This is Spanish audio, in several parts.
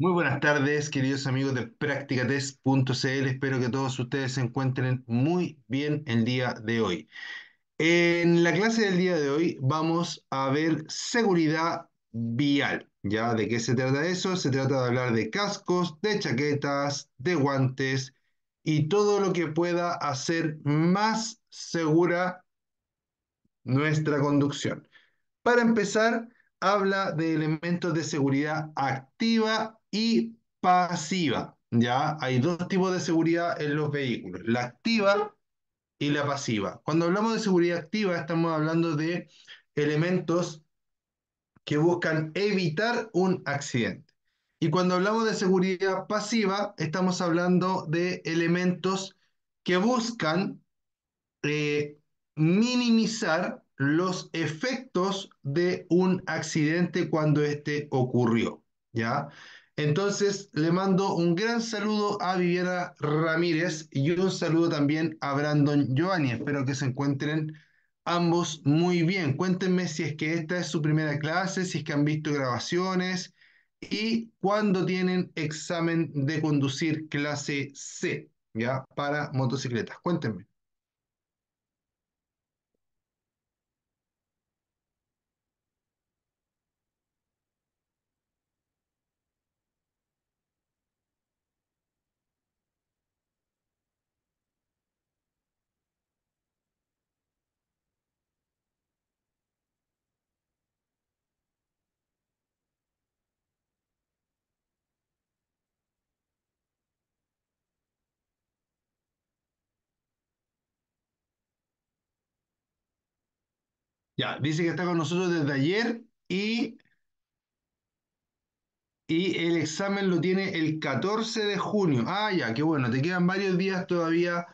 Muy buenas tardes, queridos amigos de PracticaTest.cl. Espero que todos ustedes se encuentren muy bien el día de hoy. En la clase del día de hoy vamos a ver seguridad vial. ¿Ya de qué se trata eso? Se trata de hablar de cascos, de chaquetas, de guantes y todo lo que pueda hacer más segura nuestra conducción. Para empezar, habla de elementos de seguridad activa y pasiva. ¿ya? Hay dos tipos de seguridad en los vehículos, la activa y la pasiva. Cuando hablamos de seguridad activa, estamos hablando de elementos que buscan evitar un accidente. Y cuando hablamos de seguridad pasiva, estamos hablando de elementos que buscan eh, minimizar los efectos de un accidente cuando este ocurrió, ¿ya? Entonces, le mando un gran saludo a Viviana Ramírez y un saludo también a Brandon Giovanni. Espero que se encuentren ambos muy bien. Cuéntenme si es que esta es su primera clase, si es que han visto grabaciones y cuándo tienen examen de conducir clase C, ¿ya? Para motocicletas. Cuéntenme. Ya, dice que está con nosotros desde ayer y, y el examen lo tiene el 14 de junio. Ah, ya, qué bueno, te quedan varios días todavía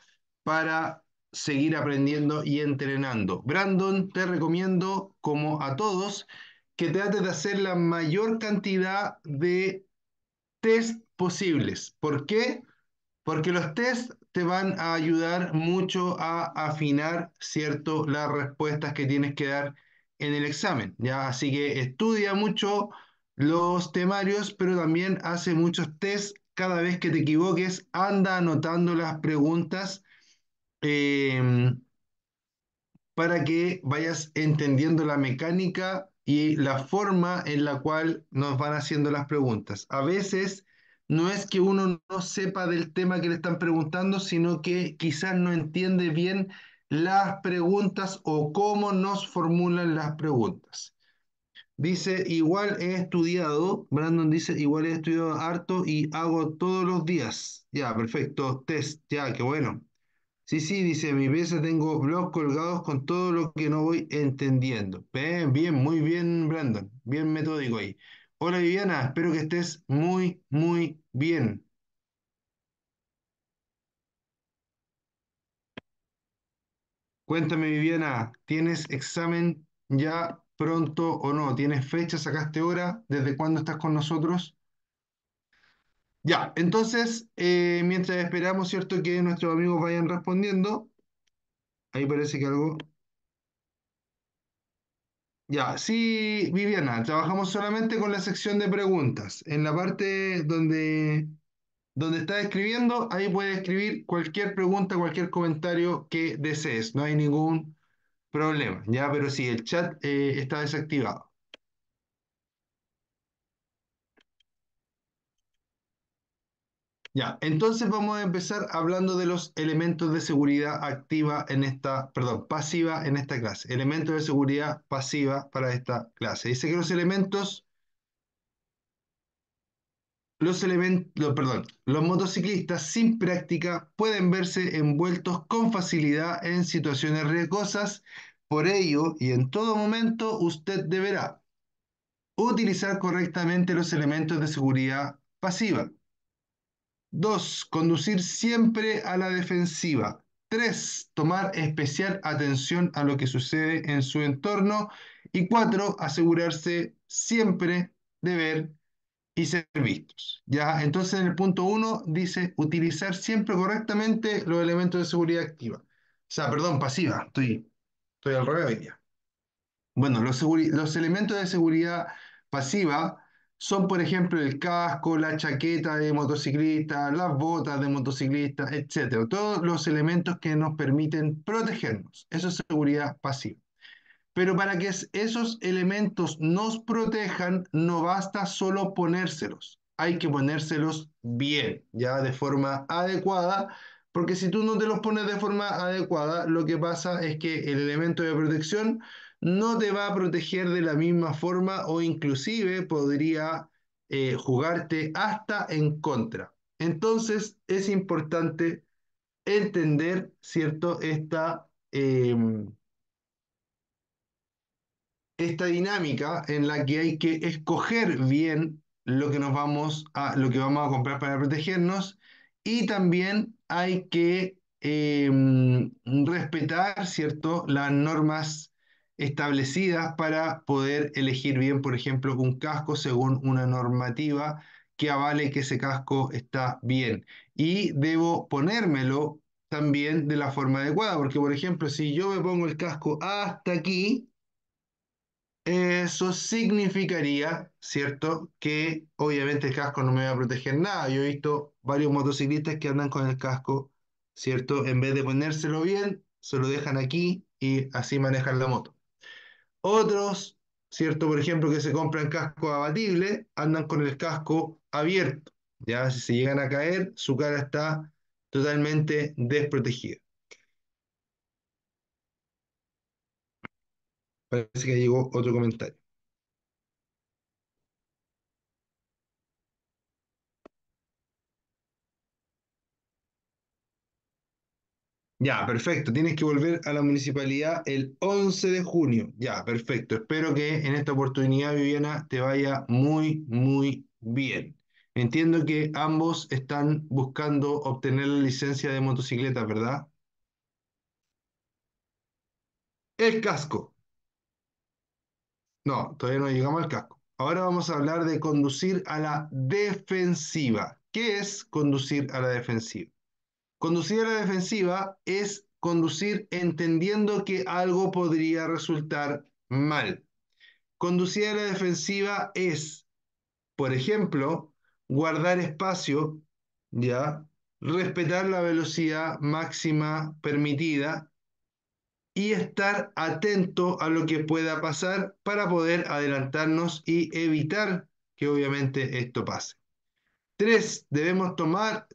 para seguir aprendiendo y entrenando. Brandon, te recomiendo, como a todos, que trates de hacer la mayor cantidad de test posibles. ¿Por qué? Porque los test te van a ayudar mucho a afinar, ¿cierto?, las respuestas que tienes que dar en el examen, ¿ya? Así que estudia mucho los temarios, pero también hace muchos test. Cada vez que te equivoques, anda anotando las preguntas em, para que vayas entendiendo la mecánica y la forma en la cual nos van haciendo las preguntas. A veces no es que uno no sepa del tema que le están preguntando, sino que quizás no entiende bien las preguntas o cómo nos formulan las preguntas. Dice, igual he estudiado, Brandon dice, igual he estudiado harto y hago todos los días. Ya, perfecto, test, ya, qué bueno. Sí, sí, dice, mi veces tengo blogs colgados con todo lo que no voy entendiendo. Bien, bien, muy bien, Brandon, bien metódico ahí. Hola Viviana, espero que estés muy, muy bien. Cuéntame Viviana, ¿tienes examen ya pronto o no? ¿Tienes fecha? ¿Sacaste hora? ¿Desde cuándo estás con nosotros? Ya, entonces, eh, mientras esperamos, ¿cierto? Que nuestros amigos vayan respondiendo. Ahí parece que algo ya, sí, Viviana, trabajamos solamente con la sección de preguntas. En la parte donde, donde estás escribiendo, ahí puede escribir cualquier pregunta, cualquier comentario que desees. No hay ningún problema, ya, pero sí, el chat eh, está desactivado. Ya, entonces vamos a empezar hablando de los elementos de seguridad activa en esta, perdón, pasiva en esta clase. Elementos de seguridad pasiva para esta clase. Dice que los elementos, los elementos, perdón, los motociclistas sin práctica pueden verse envueltos con facilidad en situaciones riesgosas. Por ello, y en todo momento, usted deberá utilizar correctamente los elementos de seguridad pasiva Dos, Conducir siempre a la defensiva. Tres, Tomar especial atención a lo que sucede en su entorno. Y cuatro, Asegurarse siempre de ver y ser vistos. ¿ya? Entonces en el punto uno dice utilizar siempre correctamente los elementos de seguridad activa. O sea, perdón, pasiva. Estoy, estoy al revés ya. Bueno, los, los elementos de seguridad pasiva son, por ejemplo, el casco, la chaqueta de motociclista, las botas de motociclista, etc. Todos los elementos que nos permiten protegernos. Eso es seguridad pasiva. Pero para que esos elementos nos protejan, no basta solo ponérselos. Hay que ponérselos bien, ya de forma adecuada, porque si tú no te los pones de forma adecuada, lo que pasa es que el elemento de protección no te va a proteger de la misma forma o inclusive podría eh, jugarte hasta en contra. Entonces es importante entender, ¿cierto?, esta, em, esta dinámica en la que hay que escoger bien lo que, nos vamos a, lo que vamos a comprar para protegernos y también hay que em, respetar, ¿cierto?, las normas establecidas para poder elegir bien, por ejemplo, un casco según una normativa que avale que ese casco está bien. Y debo ponérmelo también de la forma adecuada, porque por ejemplo, si yo me pongo el casco hasta aquí, eso significaría, ¿cierto? Que obviamente el casco no me va a proteger nada. Yo he visto varios motociclistas que andan con el casco, ¿cierto? En vez de ponérselo bien, se lo dejan aquí y así manejan la moto. Otros, ¿cierto? Por ejemplo, que se compran casco abatible, andan con el casco abierto. Ya, si se llegan a caer, su cara está totalmente desprotegida. Parece que llegó otro comentario. Ya, perfecto. Tienes que volver a la municipalidad el 11 de junio. Ya, perfecto. Espero que en esta oportunidad, Viviana, te vaya muy, muy bien. Entiendo que ambos están buscando obtener la licencia de motocicleta, ¿verdad? El casco. No, todavía no llegamos al casco. Ahora vamos a hablar de conducir a la defensiva. ¿Qué es conducir a la defensiva? Conducir a la defensiva es conducir entendiendo que algo podría resultar mal. Conducir a la defensiva es, por ejemplo, guardar espacio, ¿ya? respetar la velocidad máxima permitida y estar atento a lo que pueda pasar para poder adelantarnos y evitar que obviamente esto pase. Tres, debemos tomar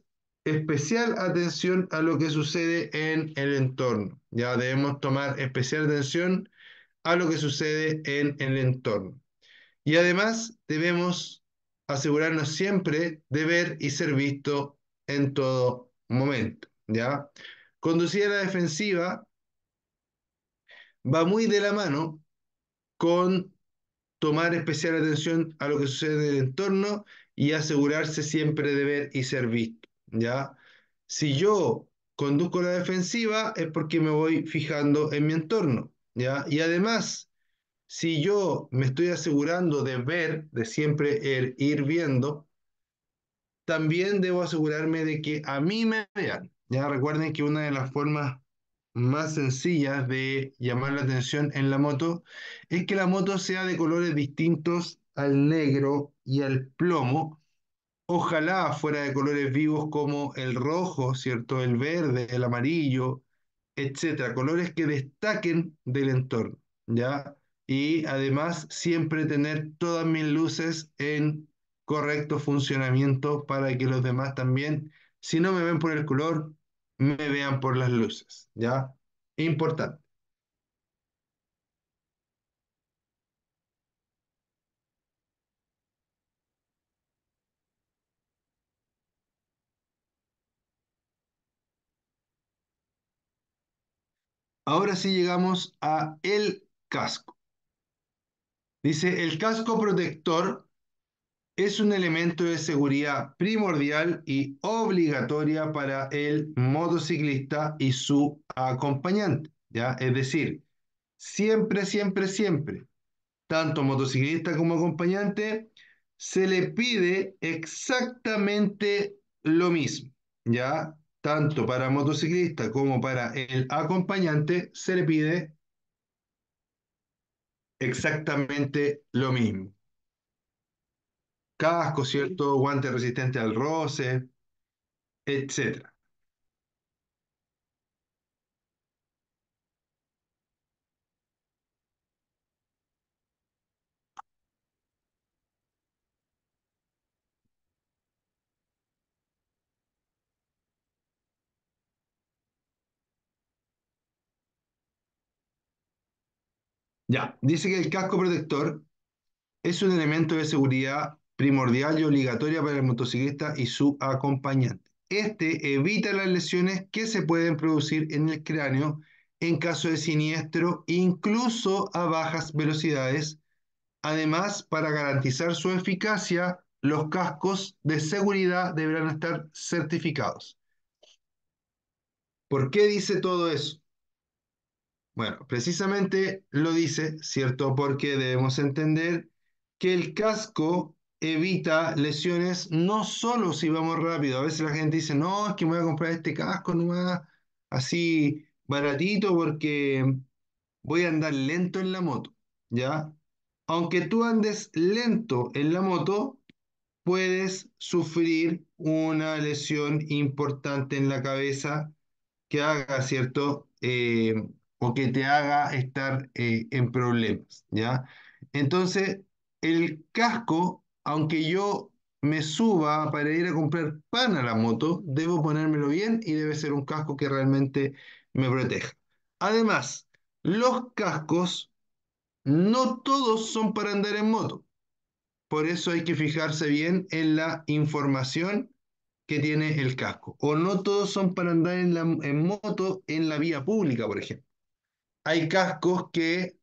especial atención a lo que sucede en el entorno. Ya debemos tomar especial atención a lo que sucede en el entorno. Y además debemos asegurarnos siempre de ver y ser visto en todo momento. ¿ya? Conducir a la defensiva va muy de la mano con tomar especial atención a lo que sucede en el entorno y asegurarse siempre de ver y ser visto. ¿ya? Si yo conduzco la defensiva es porque me voy fijando en mi entorno, ¿ya? Y además, si yo me estoy asegurando de ver, de siempre ir viendo, también debo asegurarme de que a mí me vean, ¿ya? Recuerden que una de las formas más sencillas de llamar la atención en la moto es que la moto sea de colores distintos al negro y al plomo, ojalá fuera de colores vivos como el rojo, ¿cierto? El verde, el amarillo, etcétera, colores que destaquen del entorno, ¿ya? Y además siempre tener todas mis luces en correcto funcionamiento para que los demás también, si no me ven por el color, me vean por las luces, ¿ya? Importante. Ahora sí llegamos a el casco. Dice, el casco protector es un elemento de seguridad primordial y obligatoria para el motociclista y su acompañante, ¿ya? Es decir, siempre, siempre, siempre, tanto motociclista como acompañante, se le pide exactamente lo mismo, ¿ya? tanto para motociclista como para el acompañante, se le pide exactamente lo mismo. Casco, ¿cierto? Guante resistente al roce, etc. Ya, dice que el casco protector es un elemento de seguridad primordial y obligatoria para el motociclista y su acompañante. Este evita las lesiones que se pueden producir en el cráneo en caso de siniestro, incluso a bajas velocidades. Además, para garantizar su eficacia, los cascos de seguridad deberán estar certificados. ¿Por qué dice todo eso? Bueno, precisamente lo dice, ¿cierto? Porque debemos entender que el casco evita lesiones no solo si vamos rápido. A veces la gente dice, no, es que me voy a comprar este casco nomás así baratito porque voy a andar lento en la moto, ¿ya? Aunque tú andes lento en la moto, puedes sufrir una lesión importante en la cabeza que haga, ¿cierto? Eh, o que te haga estar eh, en problemas, ¿ya? Entonces, el casco, aunque yo me suba para ir a comprar pan a la moto, debo ponérmelo bien y debe ser un casco que realmente me proteja. Además, los cascos no todos son para andar en moto. Por eso hay que fijarse bien en la información que tiene el casco. O no todos son para andar en moto en la vía pública, por ejemplo hay cascos que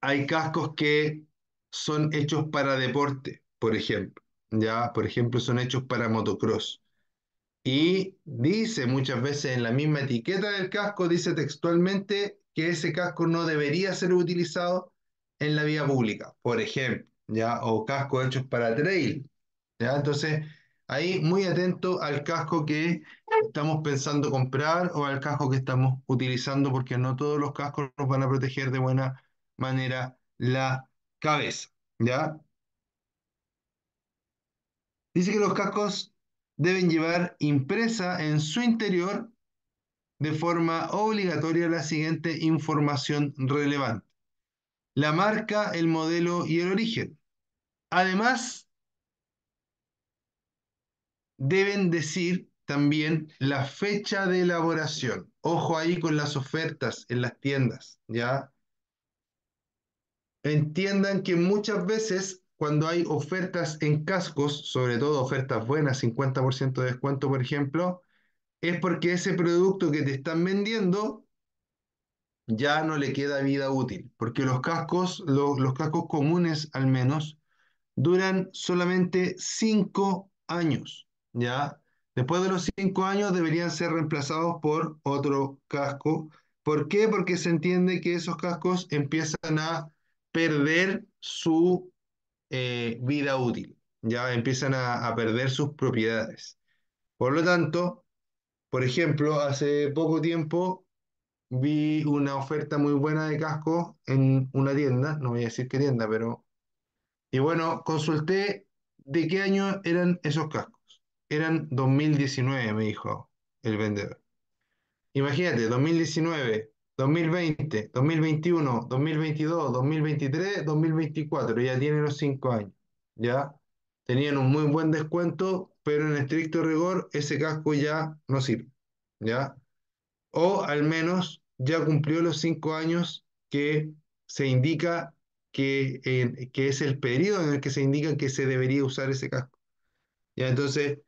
hay cascos que son hechos para deporte, por ejemplo, ya, por ejemplo, son hechos para motocross. Y dice muchas veces en la misma etiqueta del casco, dice textualmente que ese casco no debería ser utilizado en la vía pública, por ejemplo, ya, o cascos hechos para trail, ya, entonces ahí muy atento al casco que estamos pensando comprar o al casco que estamos utilizando, porque no todos los cascos nos van a proteger de buena manera la cabeza. ¿Ya? Dice que los cascos deben llevar impresa en su interior de forma obligatoria la siguiente información relevante. La marca, el modelo y el origen. Además, deben decir también la fecha de elaboración. Ojo ahí con las ofertas en las tiendas, ¿ya? Entiendan que muchas veces cuando hay ofertas en cascos, sobre todo ofertas buenas, 50% de descuento, por ejemplo, es porque ese producto que te están vendiendo ya no le queda vida útil, porque los cascos, los cascos comunes al menos, duran solamente 5 años, ¿ya? Después de los cinco años deberían ser reemplazados por otro casco. ¿Por qué? Porque se entiende que esos cascos empiezan a perder su eh, vida útil, ya empiezan a, a perder sus propiedades. Por lo tanto, por ejemplo, hace poco tiempo vi una oferta muy buena de cascos en una tienda, no voy a decir qué tienda, pero... Y bueno, consulté de qué año eran esos cascos eran 2019, me dijo el vendedor. Imagínate, 2019, 2020, 2021, 2022, 2023, 2024, ya tiene los cinco años, ¿ya? Tenían un muy buen descuento, pero en estricto rigor ese casco ya no sirve, ¿ya? O al menos ya cumplió los cinco años que se indica que, eh, que es el periodo en el que se indica que se debería usar ese casco. ¿Ya? Entonces,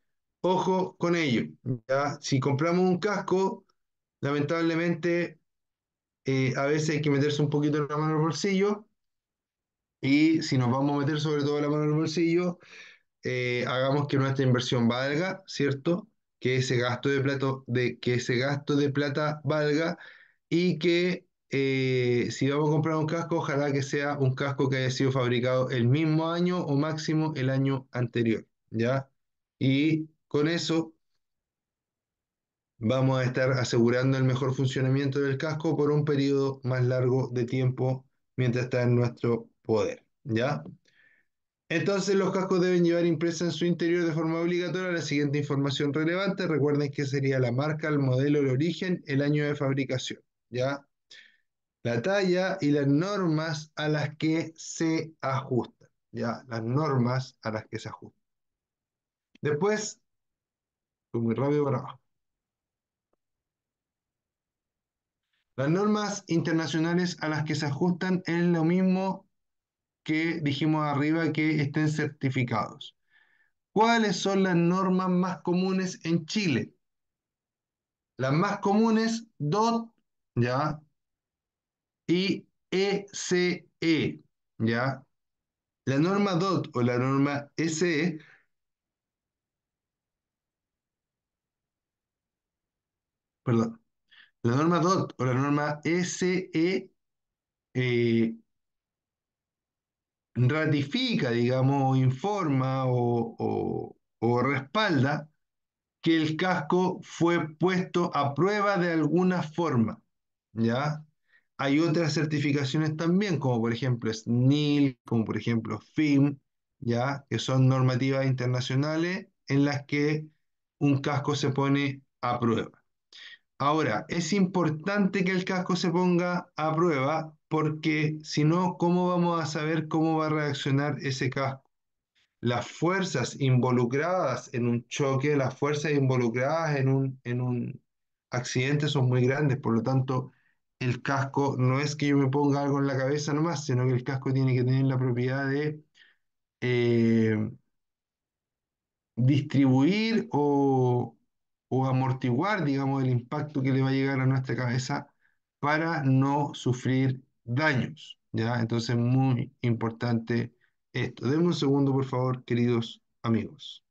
Ojo con ello. ¿ya? Si compramos un casco, lamentablemente eh, a veces hay que meterse un poquito la mano al bolsillo. Y si nos vamos a meter sobre todo la mano al bolsillo, eh, hagamos que nuestra inversión valga, ¿cierto? Que ese gasto de plata, de, que ese gasto de plata valga y que eh, si vamos a comprar un casco, ojalá que sea un casco que haya sido fabricado el mismo año o máximo el año anterior, ¿ya? Y con eso vamos a estar asegurando el mejor funcionamiento del casco por un periodo más largo de tiempo mientras está en nuestro poder, ¿ya? Entonces los cascos deben llevar impresa en su interior de forma obligatoria la siguiente información relevante. Recuerden que sería la marca, el modelo, el origen, el año de fabricación, ¿ya? La talla y las normas a las que se ajustan, ¿ya? Las normas a las que se ajustan. Después, muy rápido para Las normas internacionales a las que se ajustan es lo mismo que dijimos arriba que estén certificados. ¿Cuáles son las normas más comunes en Chile? Las más comunes, DOT, ¿ya? Y ECE, ¿ya? La norma DOT o la norma SE perdón, la norma DOT o la norma SE eh, ratifica, digamos, informa o, o respalda que el casco fue puesto a prueba de alguna forma, ¿ya? Hay otras certificaciones también, como por ejemplo SNIL, como por ejemplo FIM, ¿ya? Que son normativas internacionales en las que un casco se pone a prueba. Ahora, es importante que el casco se ponga a prueba porque si no, ¿cómo vamos a saber cómo va a reaccionar ese casco? Las fuerzas involucradas en un choque, las fuerzas involucradas en un, accidente son muy grandes, por lo tanto, el casco no es que yo me ponga algo en la cabeza nomás, sino que el casco tiene que tener la propiedad de eh, distribuir o, o amortiguar, digamos, el impacto que le va a llegar a nuestra cabeza para no sufrir daños, ¿ya? Entonces, muy importante esto. Denme un segundo, por favor, queridos amigos.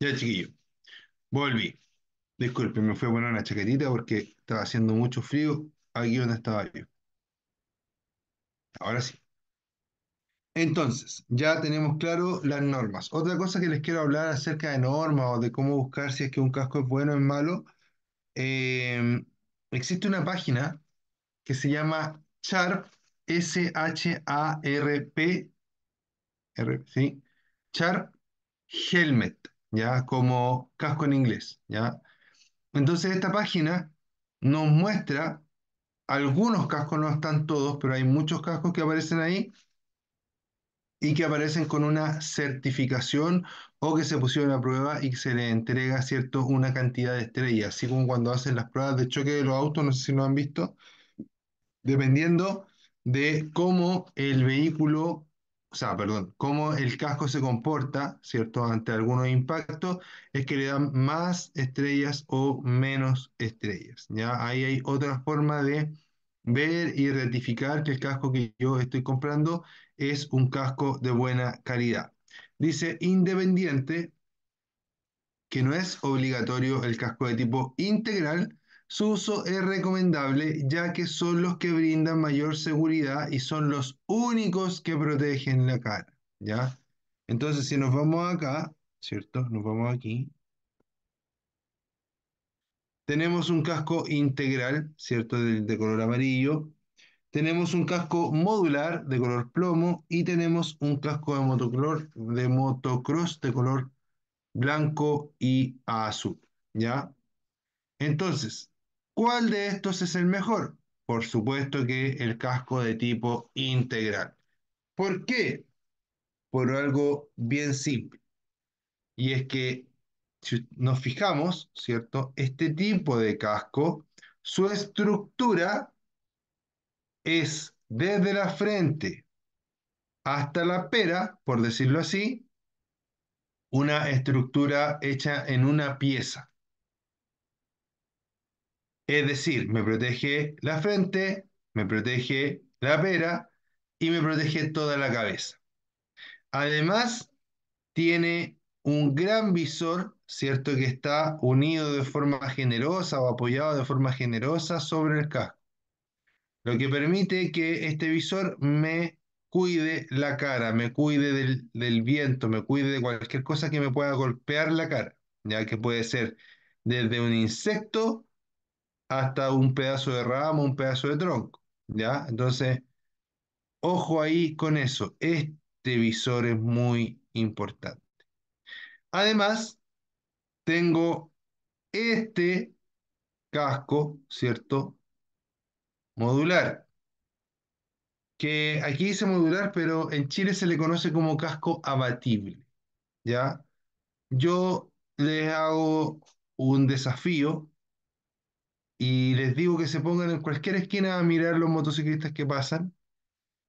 Ya, chiquillo. Volví. Disculpe, me fui a poner una chaquetita porque estaba haciendo mucho frío aquí donde estaba yo. Ahora sí. Entonces, ya tenemos claro las normas. Otra cosa que les quiero hablar acerca de normas o de cómo buscar si es que un casco es bueno o es malo. Em, existe una página que se llama Sharp, S-H-A-R-P, R, Helmet. Como casco en inglés, ¿ya? Entonces esta página nos muestra algunos cascos, no están todos, pero hay muchos cascos que aparecen ahí y que aparecen con una certificación o que se pusieron a prueba y se le entrega, ¿cierto?, una cantidad de estrellas, así como cuando hacen las pruebas de choque de los autos, no sé si lo han visto, dependiendo de cómo el vehículo o sea, perdón, cómo el casco se comporta, ¿cierto?, ante algunos impactos, es que le dan más estrellas o menos estrellas. Ya ahí hay otra forma de ver y ratificar que el casco que yo estoy comprando es un casco de buena calidad. Dice independiente que no es obligatorio el casco de tipo integral, su uso es recomendable ya que son los que brindan mayor seguridad y son los únicos que protegen la cara, ¿ya? Entonces, si nos vamos acá, ¿cierto? Nos vamos aquí. Tenemos un casco integral, ¿cierto? De, color amarillo. Tenemos un casco modular de color plomo y tenemos un casco de, de motocross de color blanco y azul, ¿ya? Entonces, ¿Cuál de estos es el mejor? Por supuesto que el casco de tipo integral. ¿Por qué? Por algo bien simple. Y es que si nos fijamos, ¿cierto? Este tipo de casco, su estructura es desde la frente hasta la pera, por decirlo así, una estructura hecha en una pieza. Es decir, me protege la frente, me protege la pera y me protege toda la cabeza. Además, tiene un gran visor, ¿cierto? Que está unido de forma generosa o apoyado de forma generosa sobre el casco. Lo que permite que este visor me cuide la cara, me cuide del, del viento, me cuide de cualquier cosa que me pueda golpear la cara, ya que puede ser desde un insecto hasta un pedazo de rama, un pedazo de tronco. ¿ya? Entonces, ojo ahí con eso. Este visor es muy importante. Además, tengo este casco, ¿cierto? Modular. Que aquí dice modular, pero en Chile se le conoce como casco abatible. ¿Ya? Yo les hago un desafío y les digo que se pongan en cualquier esquina a mirar los motociclistas que pasan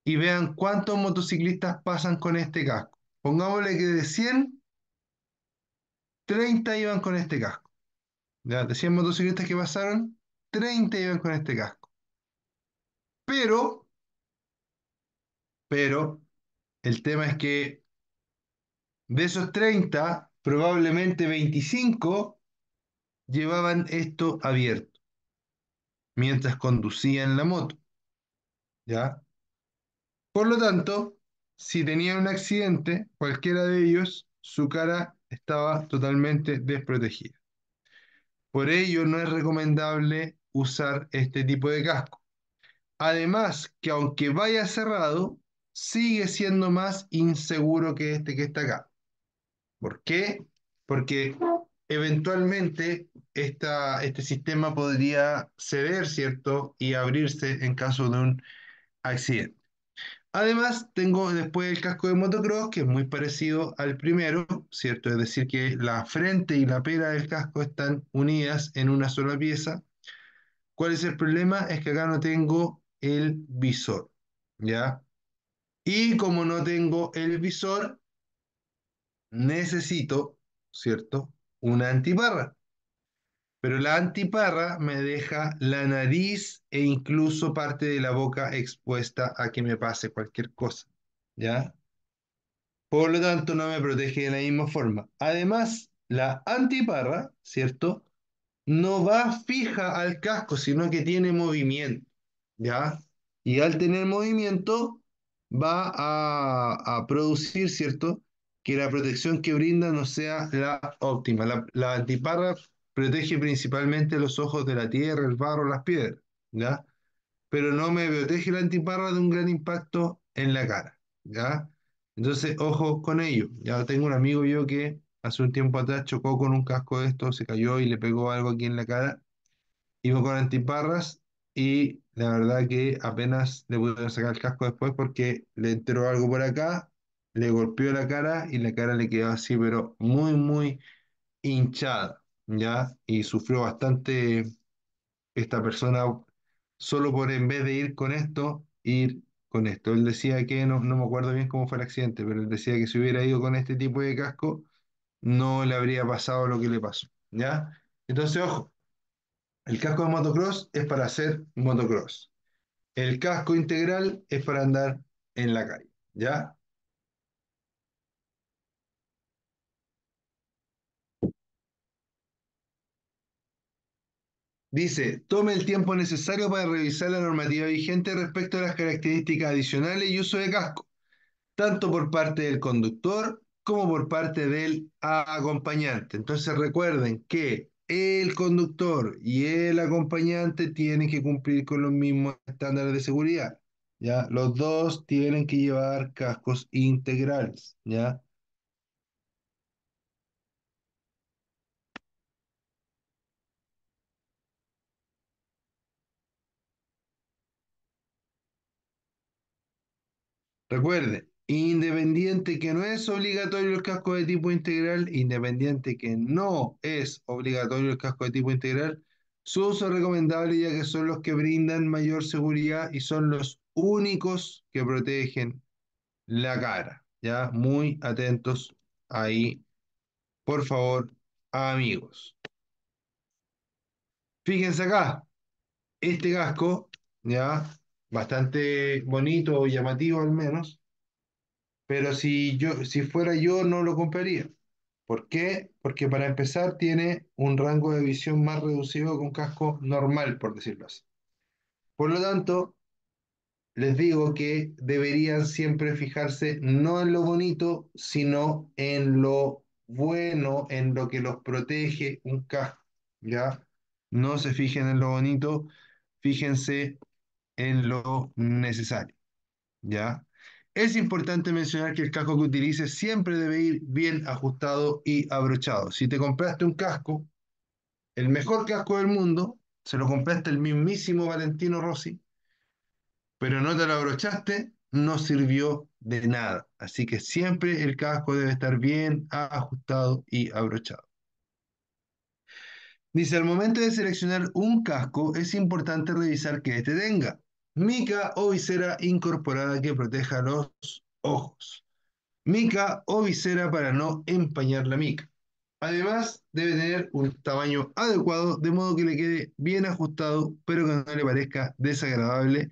y vean cuántos motociclistas pasan con este casco. Pongámosle que de 100, 30 iban con este casco. De 100 motociclistas que pasaron, 30 iban con este casco. Pero, pero, el tema es que de esos 30, probablemente 25 llevaban esto abierto mientras conducía en la moto. ¿Ya? Por lo tanto, si tenía un accidente, cualquiera de ellos, su cara estaba totalmente desprotegida. Por ello, no es recomendable usar este tipo de casco. Además, que aunque vaya cerrado, sigue siendo más inseguro que este que está acá. ¿Por qué? Porque eventualmente este sistema podría ceder, ¿cierto? Y abrirse en caso de un accidente. Además, tengo después el casco de motocross, que es muy parecido al primero, ¿cierto? Es decir, que la frente y la pera del casco están unidas en una sola pieza. ¿Cuál es el problema? Es que acá no tengo el visor, ¿ya? Y como no tengo el visor, necesito, ¿cierto? una antiparra. Pero la antiparra me deja la nariz e incluso parte de la boca expuesta a que me pase cualquier cosa. ¿Ya? Por lo tanto, no me protege de la misma forma. Además, la antiparra, ¿cierto? No va fija al casco, sino que tiene movimiento. ¿Ya? Y al tener movimiento, va a, a producir, ¿cierto? que la protección que brinda no sea la óptima. La, la antiparra protege principalmente los ojos de la tierra, el barro, las piedras, ¿ya? Pero no me protege la antiparra de un gran impacto en la cara, ¿ya? Entonces, ojo con ello. Ya tengo un amigo yo que hace un tiempo atrás chocó con un casco de esto, se cayó y le pegó algo aquí en la cara. Iba con antiparras y la verdad que apenas le pude sacar el casco después porque le enteró algo por acá le golpeó la cara y la cara le quedó así, pero muy, muy hinchada, ¿ya? Y sufrió bastante esta persona solo por en vez de ir con esto, ir con esto. Él decía que, no, no me acuerdo bien cómo fue el accidente, pero él decía que si hubiera ido con este tipo de casco, no le habría pasado lo que le pasó, ¿ya? Entonces, ojo, el casco de motocross es para hacer motocross. El casco integral es para andar en la calle, ¿ya? Dice, tome el tiempo necesario para revisar la normativa vigente respecto a las características adicionales y uso de casco, tanto por parte del conductor como por parte del acompañante. Entonces recuerden que el conductor y el acompañante tienen que cumplir con los mismos estándares de seguridad. ¿ya? Los dos tienen que llevar cascos integrales. ¿ya? Recuerde, independiente que no es obligatorio el casco de tipo integral, independiente que no es obligatorio el casco de tipo integral, su uso recomendable ya que son los que brindan mayor seguridad y son los únicos que protegen la cara. Ya, muy atentos ahí, por favor, amigos. Fíjense acá, este casco, ya, bastante bonito o llamativo al menos, pero si yo, si fuera yo no lo compraría. ¿Por qué? Porque para empezar tiene un rango de visión más reducido que un casco normal, por decirlo así. Por lo tanto, les digo que deberían siempre fijarse no en lo bonito, sino en lo bueno, en lo que los protege un casco, ¿ya? No se fijen en lo bonito, fíjense en lo necesario. ¿Ya? Es importante mencionar que el casco que utilices siempre debe ir bien ajustado y abrochado. Si te compraste un casco, el mejor casco del mundo, se lo compraste el mismísimo Valentino Rossi, pero no te lo abrochaste, no sirvió de nada. Así que siempre el casco debe estar bien ajustado y abrochado. Dice, al momento de seleccionar un casco, es importante revisar que este tenga mica o visera incorporada que proteja los ojos. Mica o visera para no empañar la mica. Además, debe tener un tamaño adecuado, de modo que le quede bien ajustado, pero que no le parezca desagradable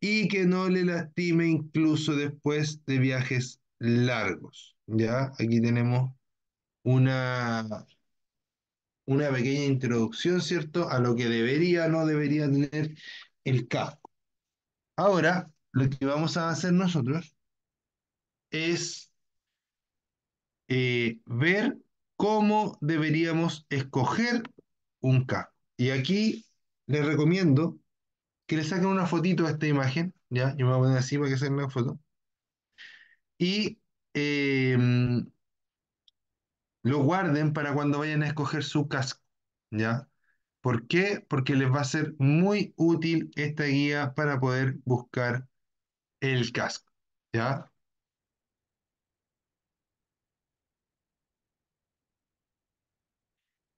y que no le lastime incluso después de viajes largos. Ya, aquí tenemos una, una pequeña introducción, ¿cierto?, a lo que debería o no debería tener el K. Ahora, lo que vamos a hacer nosotros es eh, ver cómo deberíamos escoger un K. Y aquí les recomiendo que le saquen una fotito a esta imagen, ¿ya? Yo me voy a poner así para que sea una foto. Y em, lo guarden para cuando vayan a escoger su casco, ¿ya? ¿Por qué? Porque les va a ser muy útil esta guía para poder buscar el casco. ¿Ya?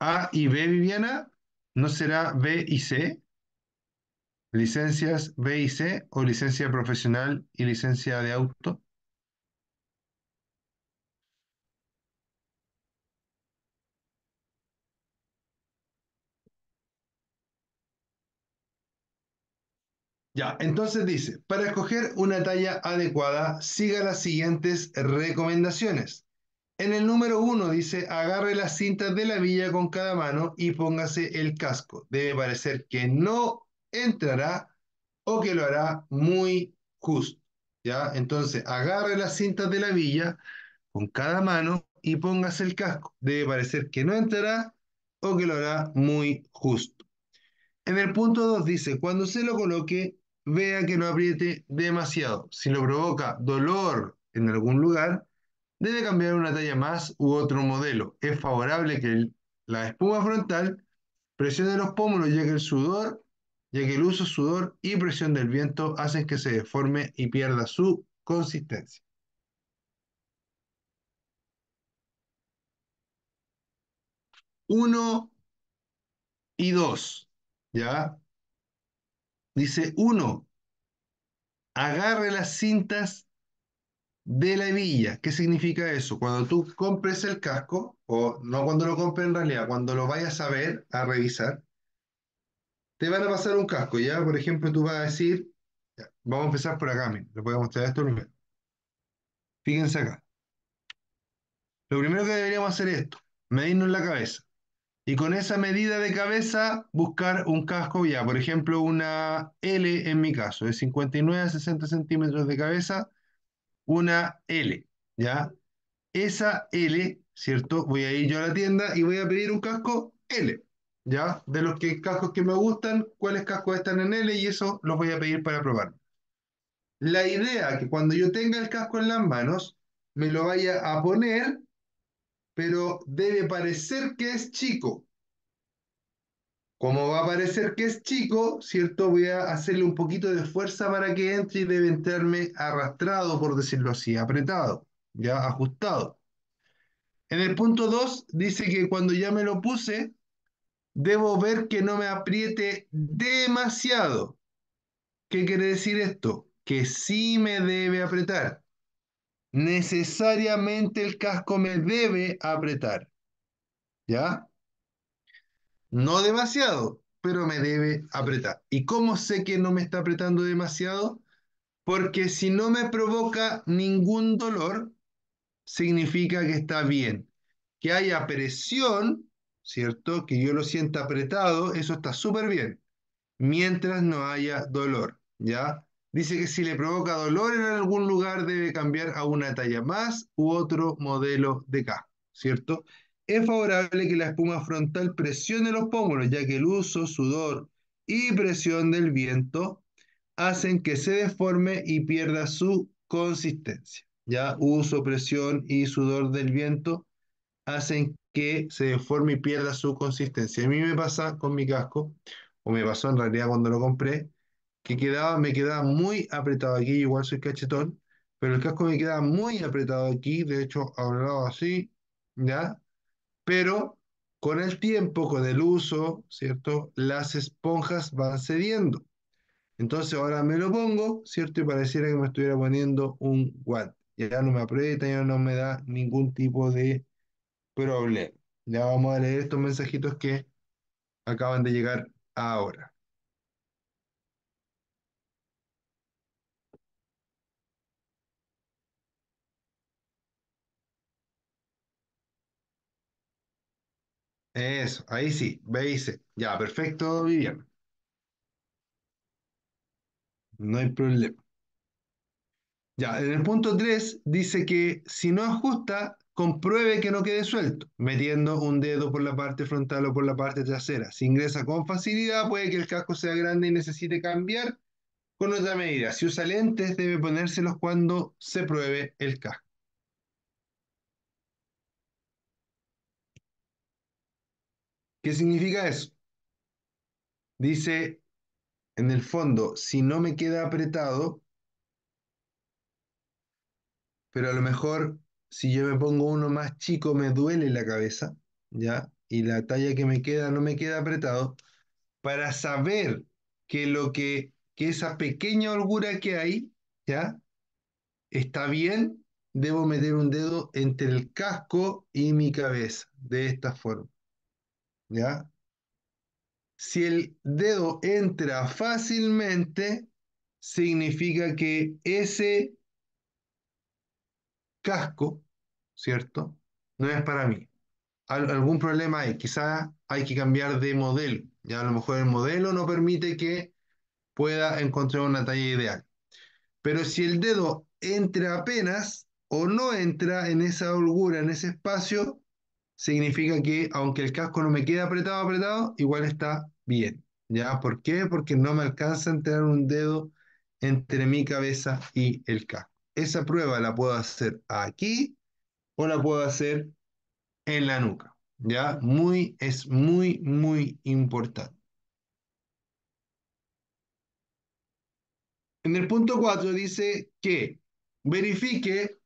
A y B, Viviana, ¿no será B y C? Licencias B y C o licencia profesional y licencia de auto. Ya, entonces dice, para escoger una talla adecuada, siga las siguientes recomendaciones. En el número uno dice, agarre las cintas de la villa con cada mano y póngase el casco. Debe parecer que no entrará o que lo hará muy justo. ¿Ya? Entonces, agarre las cintas de la villa con cada mano y póngase el casco. Debe parecer que no entrará o que lo hará muy justo. En el punto 2 dice, cuando se lo coloque, vea que no apriete demasiado. Si lo provoca dolor en algún lugar, debe cambiar una talla más u otro modelo. Es favorable que la espuma frontal presione los pómulos ya que el sudor, ya que el uso sudor y presión del viento hacen que se deforme y pierda su consistencia. Uno y dos, ¿ya? Dice, uno, agarre las cintas de la hebilla. ¿Qué significa eso? Cuando tú compres el casco, o no cuando lo compres en realidad, cuando lo vayas a ver, a revisar, te van a pasar un casco, ¿ya? Por ejemplo, tú vas a decir, vamos a empezar por acá, mira, le voy a mostrar esto primero. Fíjense acá. Lo primero que deberíamos hacer es esto, medirnos la cabeza. Y con esa medida de cabeza, buscar un casco ya, por ejemplo, una L en mi caso, de 59 a 60 centímetros de cabeza, una L, ¿ya? Esa L, ¿cierto? Voy a ir yo a la tienda y voy a pedir un casco L, ¿ya? De los que, cascos que me gustan, cuáles cascos están en L y eso los voy a pedir para probar. La idea que cuando yo tenga el casco en las manos, me lo vaya a poner pero debe parecer que es chico. Como va a parecer que es chico, ¿cierto? Voy a hacerle un poquito de fuerza para que entre y debe entrarme arrastrado, por decirlo así, apretado, ya ajustado. En el punto 2 dice que cuando ya me lo puse, debo ver que no me apriete demasiado. ¿Qué quiere decir esto? Que sí me debe apretar necesariamente el casco me debe apretar. ¿Ya? No demasiado, pero me debe apretar. ¿Y cómo sé que no me está apretando demasiado? Porque si no me provoca ningún dolor, significa que está bien. Que haya presión, ¿cierto? Que yo lo sienta apretado, eso está súper bien. Mientras no haya dolor, ¿ya? Dice que si le provoca dolor en algún lugar debe cambiar a una talla más u otro modelo de casco, ¿cierto? Es favorable que la espuma frontal presione los pómulos, ya que el uso, sudor y presión del viento hacen que se deforme y pierda su consistencia. Ya uso, presión y sudor del viento hacen que se deforme y pierda su consistencia. A mí me pasa con mi casco, o me pasó en realidad cuando lo compré, que quedaba, me quedaba muy apretado aquí, igual soy cachetón, pero el casco me queda muy apretado aquí, de hecho, hablado así, ¿ya? Pero con el tiempo, con el uso, ¿cierto? Las esponjas van cediendo. Entonces ahora me lo pongo, ¿cierto? Y pareciera que me estuviera poniendo un guante. Ya no me aprieta, ya no me da ningún tipo de problema. Ya vamos a leer estos mensajitos que acaban de llegar ahora. Eso, ahí sí, ve dice. Ya, perfecto, Vivian. No hay problema. Ya, en el punto 3 dice que si no ajusta, compruebe que no quede suelto, metiendo un dedo por la parte frontal o por la parte trasera. Si ingresa con facilidad, puede que el casco sea grande y necesite cambiar con otra medida. Si usa lentes, debe ponérselos cuando se pruebe el casco. ¿Qué significa eso? Dice, en el fondo, si no me queda apretado, pero a lo mejor si yo me pongo uno más chico me duele la cabeza, ¿ya? Y la talla que me queda no me queda apretado, para saber que lo que, que esa pequeña holgura que hay, ¿ya? Está bien, debo meter un dedo entre el casco y mi cabeza, de esta forma. ¿ya? Si el dedo entra fácilmente, significa que ese casco, ¿cierto? No es para mí. algún problema hay, quizás hay que cambiar de modelo. Ya a lo mejor el modelo no permite que pueda encontrar una talla ideal. Pero si el dedo entra apenas o no entra en esa holgura, en ese espacio, significa que aunque el casco no me quede apretado, apretado, igual está bien. ¿Ya? ¿Por qué? Porque no me alcanza a entrar un dedo entre mi cabeza y el casco. Esa prueba la puedo hacer aquí o la puedo hacer en la nuca. ¿Ya? Muy, es muy, muy importante. En el punto 4 dice que verifique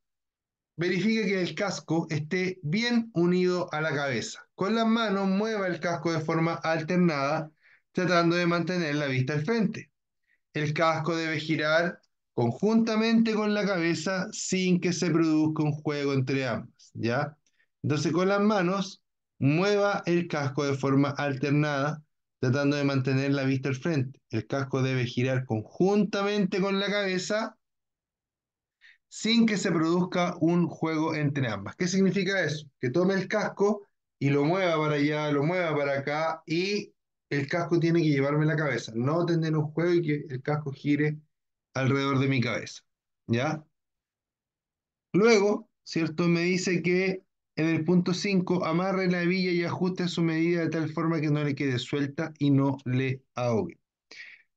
verifique que el casco esté bien unido a la cabeza. Con las manos mueva el casco de forma alternada, tratando de mantener la vista al frente. El casco debe girar conjuntamente con la cabeza sin que se produzca un juego entre ambas, ¿ya? Entonces con las manos mueva el casco de forma alternada, tratando de mantener la vista al frente. El casco debe girar conjuntamente con la cabeza sin que se produzca un juego entre ambas. ¿Qué significa eso? Que tome el casco y lo mueva para allá, lo mueva para acá y el casco tiene que llevarme la cabeza, no tener un juego y que el casco gire alrededor de mi cabeza. ¿Ya? Luego, ¿cierto? Me dice que en el punto 5 amarre la hebilla y ajuste su medida de tal forma que no le quede suelta y no le ahogue.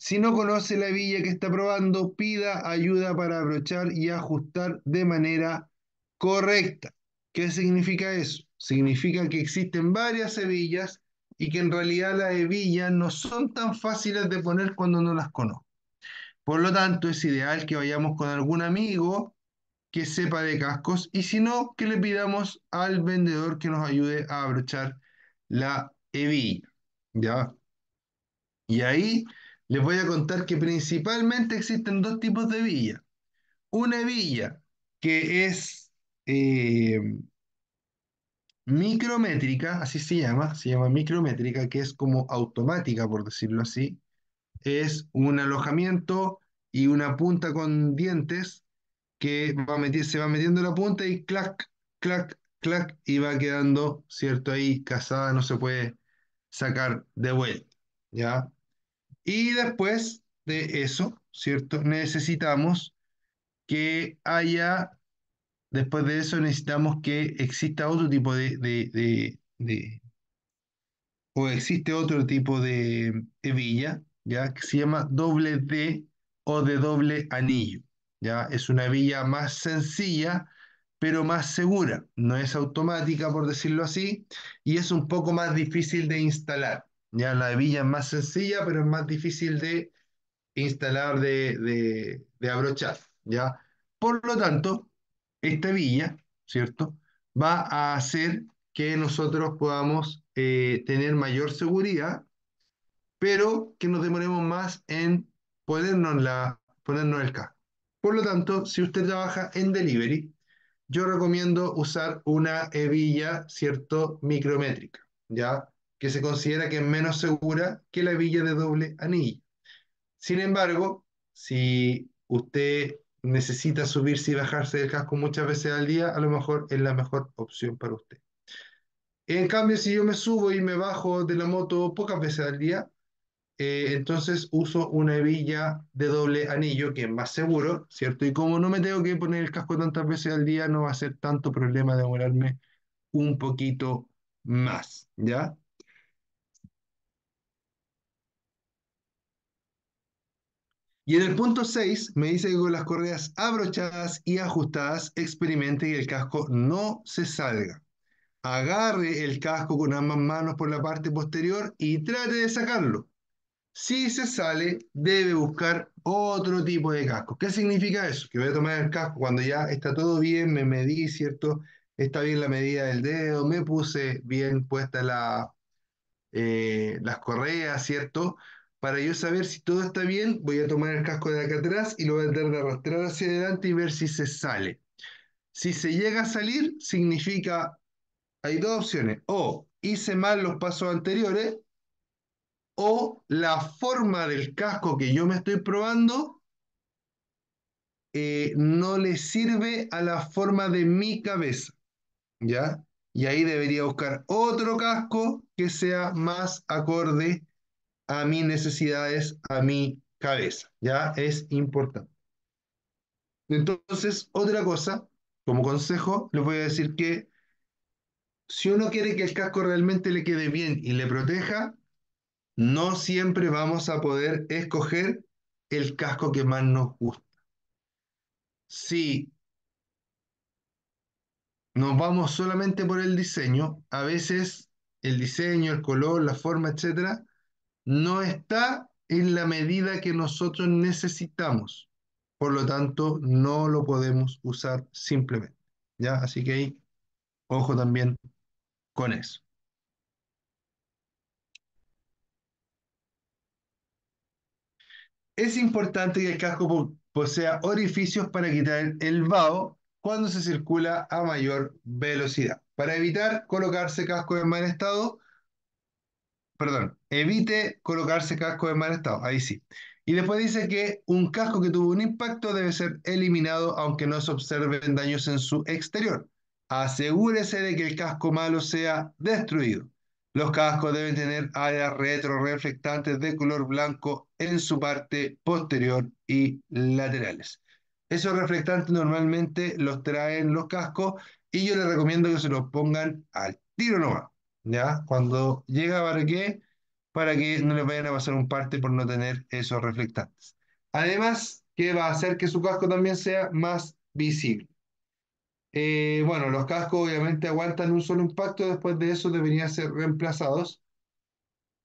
Si no conoce la hebilla que está probando, pida ayuda para abrochar y ajustar de manera correcta. ¿Qué significa eso? Significa que existen varias hebillas y que en realidad las hebillas no son tan fáciles de poner cuando no las conozco. Por lo tanto, es ideal que vayamos con algún amigo que sepa de cascos y si no, que le pidamos al vendedor que nos ayude a abrochar la hebilla. ¿Ya? Y ahí les voy a contar que principalmente existen dos tipos de villa. Una villa que es eh, micrométrica, así se llama, se llama micrométrica, que es como automática, por decirlo así. Es un alojamiento y una punta con dientes que va se va metiendo la punta y clac, clac, clac, y va quedando, ¿cierto? Ahí casada, no se puede sacar de vuelta, ¿ya? Y después de eso, ¿cierto? Necesitamos que haya, después de eso necesitamos que exista otro tipo de, o existe otro tipo de hebilla, ¿ya? Que se llama doble D o de doble anillo, ¿ya? Es una hebilla más sencilla, pero más segura, no es automática, por decirlo así, y es un poco más difícil de instalar. Ya la hebilla es más sencilla, pero es más difícil de instalar, de, de, abrochar, ¿ya? Por lo tanto, esta hebilla, ¿cierto? Va a hacer que nosotros podamos eh, tener mayor seguridad, pero que nos demoremos más en ponernos, la, ponernos el casco. Por lo tanto, si usted trabaja en delivery, yo recomiendo usar una hebilla, ¿cierto?, micrométrica, ¿ya? que se considera que es menos segura que la hebilla de doble anillo. Sin embargo, si usted necesita subirse y bajarse del casco muchas veces al día, a lo mejor es la mejor opción para usted. En cambio, si yo me subo y me bajo de la moto pocas veces al día, eh, entonces uso una hebilla de doble anillo, que es más seguro, ¿cierto? Y como no me tengo que poner el casco tantas veces al día, no va a ser tanto problema demorarme un poquito más, ¿ya? Y en el punto 6 me dice que con las correas abrochadas y ajustadas experimente que el casco no se salga. Agarre el casco con ambas manos por la parte posterior y trate de sacarlo. Si se sale, debe buscar otro tipo de casco. ¿Qué significa eso? Que voy a tomar el casco cuando ya está todo bien, me medí, ¿cierto? Está bien la medida del dedo, me puse bien puesta la, eh, las correas, ¿cierto? Para yo saber si todo está bien, voy a tomar el casco de acá atrás y lo voy a tener de arrastrar hacia adelante y ver si se sale. Si se llega a salir, significa, hay dos opciones, o hice mal los pasos anteriores, o la forma del casco que yo me estoy probando eh, no le sirve a la forma de mi cabeza, ¿ya? Y ahí debería buscar otro casco que sea más acorde a mis necesidades, a mi cabeza, ¿ya? Es importante. Entonces, otra cosa, como consejo, les voy a decir que si uno quiere que el casco realmente le quede bien y le proteja, no siempre vamos a poder escoger el casco que más nos gusta. Si nos vamos solamente por el diseño, a veces el diseño, el color, la forma, etcétera, no está en la medida que nosotros necesitamos. Por lo tanto, no lo podemos usar simplemente. ¿ya? Así que ahí, ojo también con eso. Es importante que el casco posea orificios para quitar el vaho cuando se circula a mayor velocidad. Para evitar colocarse casco en mal estado, perdón, evite colocarse casco en mal estado, ahí sí. Y después dice que un casco que tuvo un impacto debe ser eliminado aunque no se observen daños en su exterior. Asegúrese de que el casco malo sea destruido. Los cascos deben tener áreas retroreflectantes de color blanco en su parte posterior y laterales. Esos reflectantes normalmente los traen los cascos y yo les recomiendo que se los pongan al tiro nomás. ¿ya? Cuando llega para qué para que no le vayan a pasar un parte por no tener esos reflectantes. Además, que va a hacer que su casco también sea más visible. Eh, bueno, los cascos obviamente aguantan un solo impacto, después de eso deberían ser reemplazados.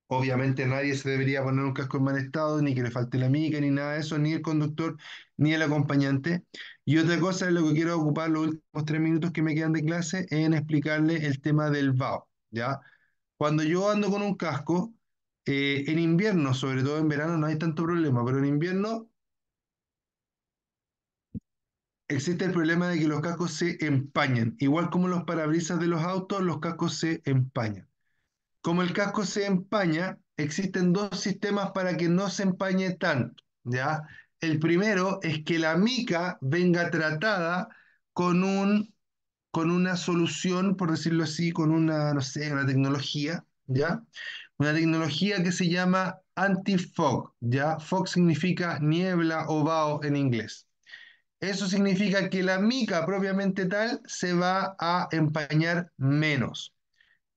Obviamente nadie se debería poner un casco en mal estado, ni que le falte la mica, ni nada de eso, ni el conductor, ni el acompañante. Y otra cosa es lo que quiero ocupar los últimos tres minutos que me quedan de clase en explicarle el tema del VAO. ¿ya? Cuando yo ando con un casco, eh, en invierno, sobre todo en verano, no hay tanto problema, pero en invierno existe el problema de que los cascos se empañan. Igual como los parabrisas de los autos, los cascos se empañan. Como el casco se empaña, existen dos sistemas para que no se empañe tanto, ¿ya? El primero es que la mica venga tratada con un con una solución, por decirlo así, con una, no sé, una tecnología, ¿ya? Una tecnología que se llama anti-fog, ¿ya? Fog significa niebla o vaho en inglés. Eso significa que la mica propiamente tal se va a empañar menos.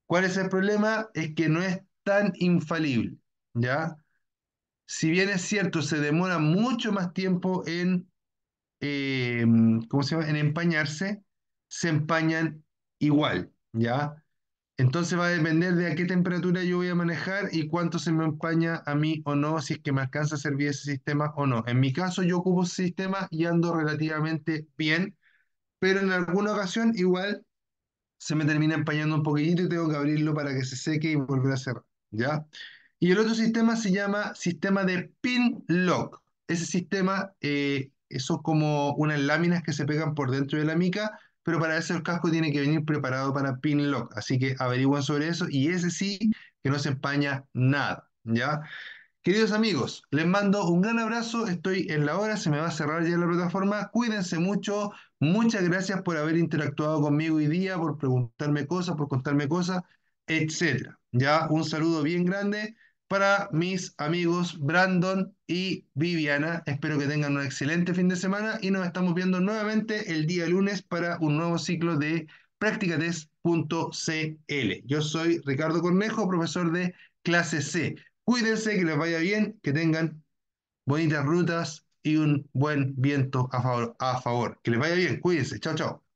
¿Cuál es el problema? Es que no es tan infalible, ¿ya? Si bien es cierto, se demora mucho más tiempo en, eh, ¿cómo se llama? en empañarse, se empañan igual, ¿ya? Entonces va a depender de a qué temperatura yo voy a manejar y cuánto se me empaña a mí o no, si es que me alcanza a servir ese sistema o no. En mi caso yo ocupo ese sistema y ando relativamente bien, pero en alguna ocasión igual se me termina empañando un poquitito y tengo que abrirlo para que se seque y volver a cerrar, ¿ya? Y el otro sistema se llama sistema de pin lock. Ese sistema, eh, eso es como unas láminas que se pegan por dentro de la mica pero para eso el casco tiene que venir preparado para pin lock, así que averigüen sobre eso y ese sí que no se empaña nada, ¿ya? Queridos amigos, les mando un gran abrazo, estoy en la hora, se me va a cerrar ya la plataforma, cuídense mucho, muchas gracias por haber interactuado conmigo hoy día, por preguntarme cosas, por contarme cosas, etcétera. Ya, un saludo bien grande para mis amigos Brandon y Viviana. Espero que tengan un excelente fin de semana y nos estamos viendo nuevamente el día lunes para un nuevo ciclo de practicates.cl. Yo soy Ricardo Cornejo, profesor de clase C. Cuídense, que les vaya bien, que tengan bonitas rutas y un buen viento a favor. A favor. Que les vaya bien, cuídense. Chao, chao.